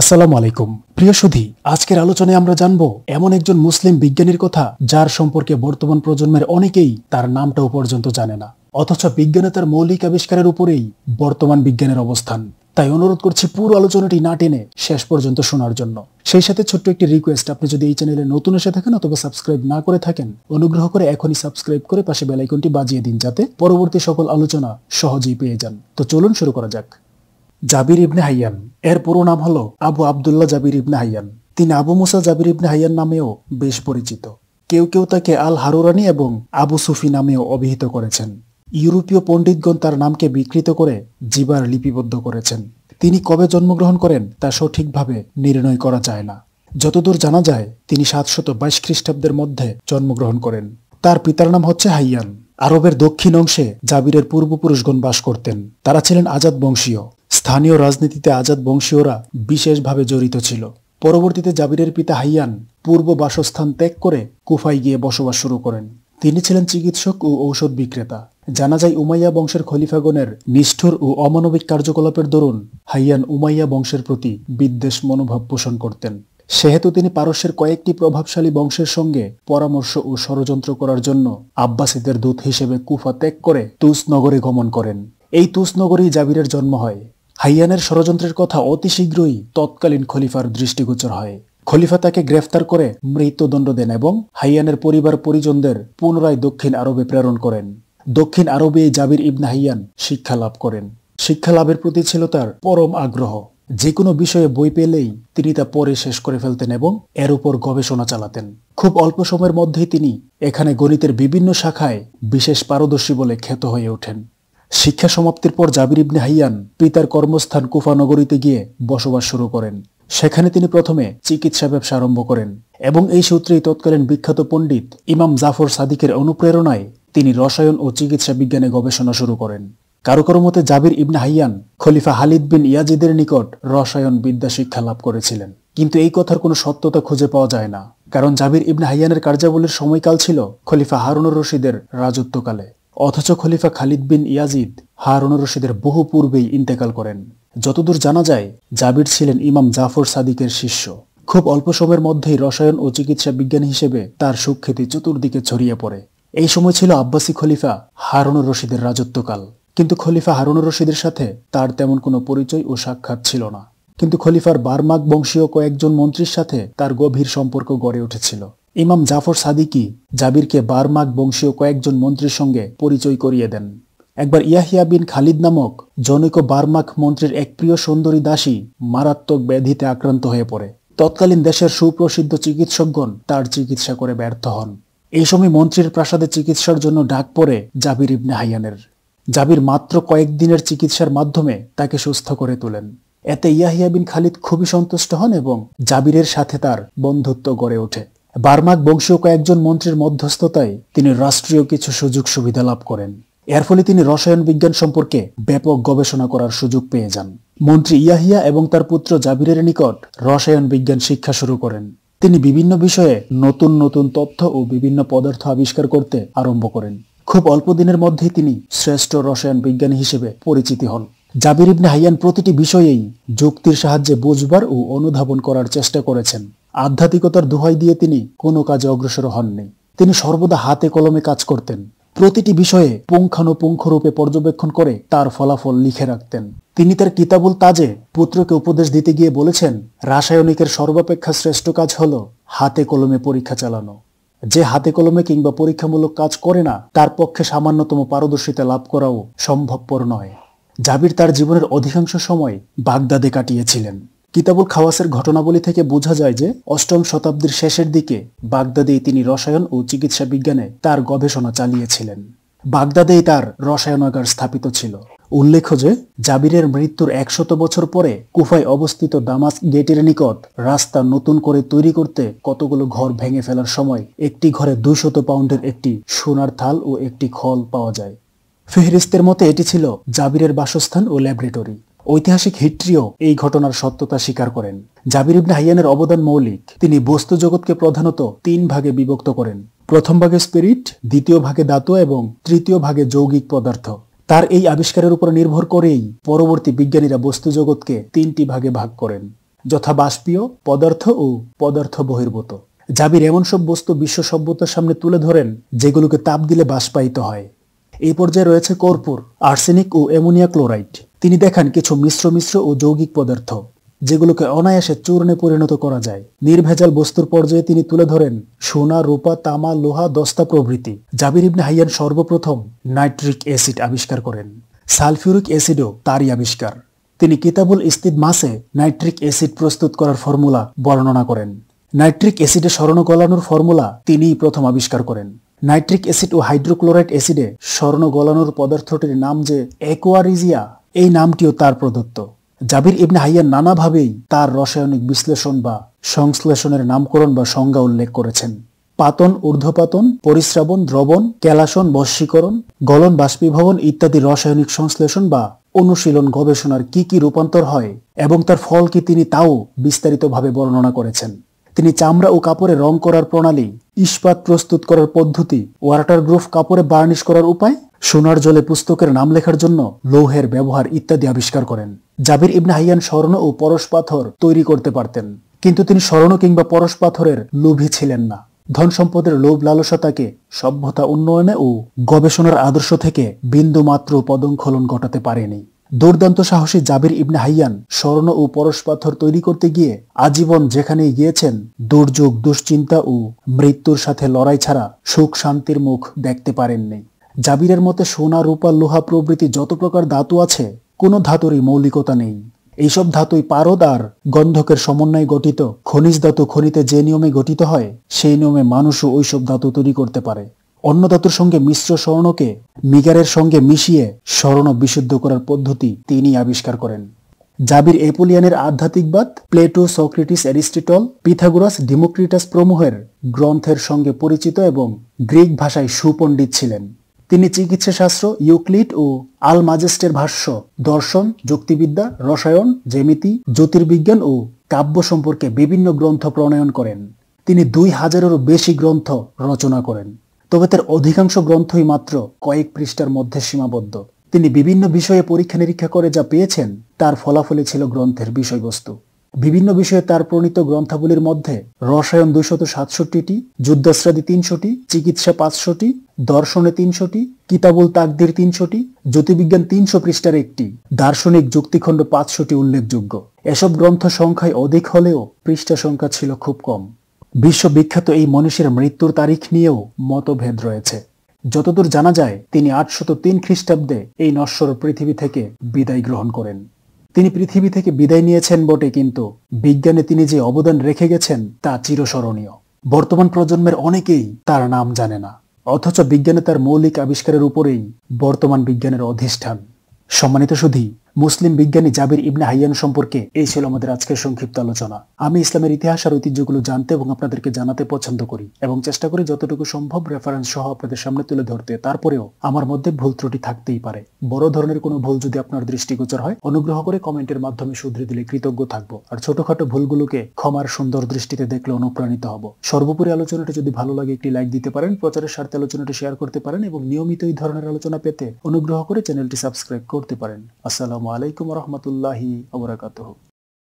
আসসালামু আলাইকুম প্রিয় সুধী আজকের আলোচনায় আমরা জানব এমন একজন মুসলিম বিজ্ঞানীর কথা যার সম্পর্কে বর্তমান প্রজন্মের অনেকেই তার নামটাও পর্যন্ত জানে না অথচ বিজ্ঞানে তার মৌলিক আবিষ্কারের উপরেই বর্তমান বিজ্ঞানের অবস্থান তাই অনুরোধ করছি পুরো আলোচনাটি না টেনে শেষ পর্যন্ত শোনার জন্য সেই সাথে ছোট্ট একটি রিকোয়েস্ট আপনি যদি এই চ্যানেলে নতুন এসে থাকেন অথবা সাবস্ক্রাইব না করে থাকেন অনুগ্রহ করে এখনই সাবস্ক্রাইব করে পাশে বেলাইকনটি বাজিয়ে দিন যাতে পরবর্তী সকল আলোচনা সহজেই পেয়ে যান তো চলুন শুরু করা যাক জাবির ইবনে হাইয়ান এর পুরো নাম হলো Abu Abdullah Jabir ibn Hayyan তিনি আবু মুসা জাবির ইবনে হাইয়ান নামেও বেশ পরিচিত কেউ কেউ তাকে আল হারুরানি এবং আবু সুফি নামেও অভিহিত করেছেন ইউরোপীয় পণ্ডিতগণ তার নামকে বিকৃত করে জিবার লিপিবদ্ধ করেছেন তিনি কবে জন্মগ্রহণ করেন তা সঠিকভাবে নির্ণয় করা যায় না যতদূর জানা যায় তিনি সাতশত বাইশ খ্রিস্টাব্দের মধ্যে জন্মগ্রহণ করেন তার পিতার নাম হচ্ছে হাইয়ান আরবের দক্ষিণ অংশে জাবিরের পূর্বপুরুষগণ বাস করতেন তারা ছিলেন আজাদ বংশীয় স্থানীয় রাজনীতিতে আজাদ বংশীয়রা বিশেষভাবে জড়িত ছিল পরবর্তীতে জাবিরের পিতা হাইয়ান পূর্ব বাসস্থান ত্যাগ করে কুফায় গিয়ে বসবাস শুরু করেন তিনি ছিলেন চিকিৎসক ও ঔষধ বিক্রেতা জানা যায় উমাইয়া বংশের খলিফাগণের নিষ্ঠুর ও অমানবিক কার্যকলাপের দরুন হাইয়ান উমাইয়া বংশের প্রতি বিদ্বেষ মনোভাব পোষণ করতেন সেহেতু তিনি পারস্যের কয়েকটি প্রভাবশালী বংশের সঙ্গে পরামর্শ ও ষড়যন্ত্র করার জন্য আব্বাসীদের দূত হিসেবে কুফা ত্যাগ করে তুস নগরে গমন করেন এই তুস নগরেই জাবিরের জন্ম হয় হাইয়ানের ষড়যন্ত্রের কথা অতি শীঘ্রই তৎকালীন খলিফার দৃষ্টিগোচর হয় খলিফা তাকে গ্রেফতার করে মৃত্যুদণ্ড দেন এবং হাইয়ানের পরিবার পরিজনদের পুনরায় দক্ষিণ আরবে প্রেরণ করেন দক্ষিণ আরবে জাবির ইবনা হাইয়ান শিক্ষা লাভ করেন শিক্ষা লাভের প্রতি ছিল তার পরম আগ্রহ যে কোনো বিষয়ে বই পেলেই তিনি তা পরে শেষ করে ফেলতেন এবং এর উপর গবেষণা চালাতেন খুব অল্প সময়ের মধ্যেই তিনি এখানে গণিতের বিভিন্ন শাখায় বিশেষ পারদর্শী বলে খ্যাত হয়ে ওঠেন শিক্ষা সমাপ্তির পর জাবির ইবনে হাইয়ান পিতার কর্মস্থান কুফা নগরীতে গিয়ে বসবাস শুরু করেন সেখানে তিনি প্রথমে চিকিৎসা ব্যবসা আরম্ভ করেন এবং এই সূত্রেই তৎকালীন বিখ্যাত পণ্ডিত ইমাম জাফর সাদিকের অনুপ্রেরণায় তিনি রসায়ন ও চিকিৎসা বিজ্ঞানে গবেষণা শুরু করেন কারো কারো মতে জাবির ইবনে হাইয়ান খলিফা হালিদ বিন ইয়াজিদের নিকট রসায়ন বিদ্যা শিক্ষা লাভ করেছিলেন কিন্তু এই কথার কোনো সত্যতা খুঁজে পাওয়া যায় না কারণ জাবির ইবনে হাইয়ানের কার্যাবলীর সময়কাল ছিল খলিফা হারুনুর রশিদের রাজত্বকালে অথচ খলিফা খালিদ বিন ইয়াজিদ হারুন রশিদের বহু পূর্বেই ইন্তেকাল করেন যতদূর জানা যায় জাবির ছিলেন ইমাম জাফর সাদিকের শিষ্য খুব অল্প সময়ের মধ্যেই রসায়ন ও চিকিৎসা বিজ্ঞান হিসেবে তার সুখ্যাতি চতুর্দিকে ছড়িয়ে পড়ে এই সময় ছিল আব্বাসী খলিফা হারুন রশিদের রাজত্বকাল কিন্তু খলিফা হারুন রশিদের সাথে তার তেমন কোনো পরিচয় ও সাক্ষাৎ ছিল না কিন্তু খলিফার বার্মাক বংশীয় কয়েকজন মন্ত্রীর সাথে তার গভীর সম্পর্ক গড়ে উঠেছিল ইমাম জাফর সাদিকি জাবিরকে বার্মাক বংশীয় কয়েকজন মন্ত্রীর সঙ্গে পরিচয় করিয়ে দেন একবার ইয়াহিয়া বিন খালিদ নামক জনৈক বার্মাক মন্ত্রীর এক প্রিয় সুন্দরী দাসী মারাত্মক ব্যাধিতে আক্রান্ত হয়ে পড়ে তৎকালীন দেশের সুপ্রসিদ্ধ চিকিৎসকগণ তার চিকিৎসা করে ব্যর্থ হন এই সময় মন্ত্রীর প্রাসাদে চিকিৎসার জন্য ডাক পড়ে জাবির ইবনে হাইয়ানের জাবির মাত্র কয়েকদিনের চিকিৎসার মাধ্যমে তাকে সুস্থ করে তোলেন এতে ইয়াহিয়া বিন খালিদ খুবই সন্তুষ্ট হন এবং জাবিরের সাথে তার বন্ধুত্ব গড়ে ওঠে বার্মাক বংশীয় কয়েকজন মন্ত্রীর মধ্যস্থতায় তিনি রাষ্ট্রীয় কিছু সুযোগ সুবিধা লাভ করেন এর ফলে তিনি রসায়ন বিজ্ঞান সম্পর্কে ব্যাপক গবেষণা করার সুযোগ পেয়ে যান মন্ত্রী ইয়াহিয়া এবং তার পুত্র জাবিরের নিকট রসায়ন বিজ্ঞান শিক্ষা শুরু করেন তিনি বিভিন্ন বিষয়ে নতুন নতুন তথ্য ও বিভিন্ন পদার্থ আবিষ্কার করতে আরম্ভ করেন খুব অল্প দিনের মধ্যেই তিনি শ্রেষ্ঠ রসায়ন বিজ্ঞানী হিসেবে পরিচিতি হন জাবির ইবনে হাইয়ান প্রতিটি বিষয়েই যুক্তির সাহায্যে বুঝবার ও অনুধাবন করার চেষ্টা করেছেন আধ্যাত্মিকতার দোহাই দিয়ে তিনি কোনো কাজে অগ্রসর হননি তিনি সর্বদা হাতে কলমে কাজ করতেন প্রতিটি বিষয়ে পুঙ্খানুপুঙ্খরূপে পর্যবেক্ষণ করে তার ফলাফল লিখে রাখতেন তিনি তার কিতাবুল তাজে পুত্রকে উপদেশ দিতে গিয়ে বলেছেন রাসায়নিকের সর্বাপেক্ষা শ্রেষ্ঠ কাজ হল হাতে কলমে পরীক্ষা চালানো যে হাতে কলমে কিংবা পরীক্ষামূলক কাজ করে না তার পক্ষে সামান্যতম পারদর্শিতা লাভ করাও সম্ভবপর নয় জাবির তার জীবনের অধিকাংশ সময় বাগদাদে কাটিয়েছিলেন কিতাবুল খাওয়াসের ঘটনাবলী থেকে বোঝা যায় যে অষ্টম শতাব্দীর শেষের দিকে বাগদাদেই তিনি রসায়ন ও চিকিৎসা বিজ্ঞানে তার গবেষণা চালিয়েছিলেন বাগদাদেই তার রসায়নাগার স্থাপিত ছিল উল্লেখ্য যে জাবিরের মৃত্যুর একশত বছর পরে কুফায় অবস্থিত দামাস গেটের নিকট রাস্তা নতুন করে তৈরি করতে কতগুলো ঘর ভেঙে ফেলার সময় একটি ঘরে দুইশত পাউন্ডের একটি সোনার থাল ও একটি খল পাওয়া যায় ফেহরিস্তের মতে এটি ছিল জাবিরের বাসস্থান ও ল্যাবরেটরি ঐতিহাসিক হিট্রিও এই ঘটনার সত্যতা স্বীকার করেন জাবির ইবনে হাইয়ানের অবদান মৌলিক তিনি বস্তু জগৎকে প্রধানত তিন ভাগে বিভক্ত করেন প্রথম ভাগে স্পিরিট দ্বিতীয় ভাগে দাতু এবং তৃতীয় ভাগে যৌগিক পদার্থ তার এই আবিষ্কারের উপর নির্ভর করেই পরবর্তী বিজ্ঞানীরা বস্তু জগৎকে তিনটি ভাগে ভাগ করেন যথা বাষ্পীয় পদার্থ ও পদার্থ বহির্ভূত জাবির এমন সব বস্তু বিশ্ব সভ্যতার সামনে তুলে ধরেন যেগুলোকে তাপ দিলে বাষ্পায়িত হয় এই পর্যায়ে রয়েছে কর্পূর আর্সেনিক ও অ্যামোনিয়া ক্লোরাইড তিনি দেখান কিছু মিশ্র মিশ্র ও যৌগিক পদার্থ যেগুলোকে অনায়াসে চূর্ণে পরিণত করা যায় নির্ভেজাল বস্তুর পর্যায়ে তিনি তুলে ধরেন সোনা রূপা তামা লোহা দস্তা প্রভৃতি জাবির ইবনে হাইয়ান সর্বপ্রথম নাইট্রিক অ্যাসিড আবিষ্কার করেন সালফিউরিক অ্যাসিডও তারই আবিষ্কার তিনি কিতাবুল ইস্তিদ মাসে নাইট্রিক অ্যাসিড প্রস্তুত করার ফর্মুলা বর্ণনা করেন নাইট্রিক অ্যাসিডে স্বর্ণ গলানোর ফর্মুলা তিনিই প্রথম আবিষ্কার করেন নাইট্রিক অ্যাসিড ও হাইড্রোক্লোরাইড অ্যাসিডে স্বর্ণ গলানোর পদার্থটির নাম যে অ্যাকোয়ারিজিয়া এই নামটিও তার প্রদত্ত জাবির ইবনে হাইয়া নানাভাবেই তার রসায়নিক বিশ্লেষণ বা সংশ্লেষণের নামকরণ বা সংজ্ঞা উল্লেখ করেছেন পাতন ঊর্ধ্বপাতন পরিশ্রাবণ দ্রবণ ক্যালাসন বস্মীকরণ গলন বাষ্পীভবন ইত্যাদি রসায়নিক সংশ্লেষণ বা অনুশীলন গবেষণার কি কি রূপান্তর হয় এবং তার ফল কি তিনি তাও বিস্তারিতভাবে বর্ণনা করেছেন তিনি চামড়া ও কাপড়ে রং করার প্রণালী ইস্পাত প্রস্তুত করার পদ্ধতি ওয়াটার গ্রুফ কাপড়ে বার্নিশ করার উপায় সোনার জলে পুস্তকের নাম লেখার জন্য লৌহের ব্যবহার ইত্যাদি আবিষ্কার করেন জাবির ইবনে হাইয়ান স্বর্ণ ও পরশ পাথর তৈরি করতে পারতেন কিন্তু তিনি স্বর্ণ কিংবা পরশ পাথরের লোভী ছিলেন না ধন সম্পদের লোভ লালসতাকে সভ্যতা উন্নয়নে ও গবেষণার আদর্শ থেকে বিন্দুমাত্র পদঙ্খলন ঘটাতে পারেনি দুর্দান্ত সাহসী জাবির ইবনে হাইয়ান স্বর্ণ ও পরশ পাথর তৈরি করতে গিয়ে আজীবন যেখানে গিয়েছেন দুর্যোগ দুশ্চিন্তা ও মৃত্যুর সাথে লড়াই ছাড়া সুখ শান্তির মুখ দেখতে পারেননি জাবিরের মতে সোনা রূপা লোহা প্রভৃতি যত প্রকার ধাতু আছে কোনো ধাতুরই মৌলিকতা নেই এইসব ধাতুই পারদ আর গন্ধকের সমন্বয়ে গঠিত খনিজ ধাতু খনিতে যে নিয়মে গঠিত হয় সেই নিয়মে মানুষও ওইসব ধাতু তৈরি করতে পারে অন্য ধাতুর সঙ্গে মিশ্র স্বর্ণকে মিগারের সঙ্গে মিশিয়ে স্বর্ণ বিশুদ্ধ করার পদ্ধতি তিনি আবিষ্কার করেন জাবির এপোলিয়ানের আধ্যাত্মিকবাদ Plato Socrates Aristotle Pythagoras Democritus প্রমুহের গ্রন্থের সঙ্গে পরিচিত এবং গ্রিক ভাষায় সুপণ্ডিত ছিলেন তিনি চিকিৎসাশাস্ত্র ইউক্লিড ও আল মাজেস্টের ভাষ্য দর্শন যুক্তিবিদ্যা রসায়ন জ্যামিতি জ্যোতির্বিজ্ঞান ও কাব্য সম্পর্কে বিভিন্ন গ্রন্থ প্রণয়ন করেন তিনি দুই হাজারেরও বেশি গ্রন্থ রচনা করেন তবে তার অধিকাংশ গ্রন্থই মাত্র কয়েক পৃষ্ঠার মধ্যে সীমাবদ্ধ তিনি বিভিন্ন বিষয়ে পরীক্ষা নিরীক্ষা করে যা পেয়েছেন তার ফলাফলে ছিল গ্রন্থের বিষয়বস্তু বিভিন্ন বিষয়ে তার প্রণীত গ্রন্থাবলীর মধ্যে রসায়ন দুইশত সাতষট্টিটি যুদ্ধাশ্রাদি তিনশোটি চিকিৎসা পাঁচশোটি দর্শনে তিনশোটি কিতাবুল তাকদির তিনশোটি জ্যোতির্বিজ্ঞান তিনশো পৃষ্ঠার একটি দার্শনিক যুক্তিখণ্ড পাঁচশোটি উল্লেখযোগ্য এসব গ্রন্থ সংখ্যায় অধিক হলেও পৃষ্ঠা সংখ্যা ছিল খুব কম বিশ্ববিখ্যাত এই মনীষীর মৃত্যুর তারিখ নিয়েও মতভেদ রয়েছে যতদূর জানা যায় তিনি আটশত তিন খ্রিস্টাব্দে এই নশ্বর পৃথিবী থেকে বিদায় গ্রহণ করেন তিনি পৃথিবী থেকে বিদায় নিয়েছেন বটে কিন্তু বিজ্ঞানে তিনি যে অবদান রেখে গেছেন তা চিরস্মরণীয় বর্তমান প্রজন্মের অনেকেই তার নাম জানে না অথচ বিজ্ঞানে তার মৌলিক আবিষ্কারের উপরেই বর্তমান বিজ্ঞানের অধিষ্ঠান সম্মানিত শুধু মুসলিম বিজ্ঞানী জাবির ইবনে হাইয়ান সম্পর্কে এই ছিল আমাদের আজকের সংক্ষিপ্ত আলোচনা আমি ইসলামের ইতিহাস আর ঐতিহ্যগুলো জানতে এবং আপনাদেরকে জানাতে পছন্দ করি এবং চেষ্টা করি যতটুকু সম্ভব রেফারেন্স সহ আপনাদের সামনে তুলে ধরতে তারপরেও আমার মধ্যে ভুল ত্রুটি থাকতেই পারে বড় ধরনের কোনো ভুল যদি আপনার দৃষ্টিগোচর হয় অনুগ্রহ করে কমেন্টের মাধ্যমে শুধরে দিলে কৃতজ্ঞ থাকবো আর ছোটখাটো ভুলগুলোকে ক্ষমার সুন্দর দৃষ্টিতে দেখলে অনুপ্রাণিত হব সর্বোপরি আলোচনাটি যদি ভালো লাগে একটি লাইক দিতে পারেন প্রচারের স্বার্থে আলোচনাটি শেয়ার করতে পারেন এবং নিয়মিত এই ধরনের আলোচনা পেতে অনুগ্রহ করে চ্যানেলটি সাবস্ক্রাইব করতে পারেন আসসালাম वालेकुम वरहमतुल्लाहि वबरकatuh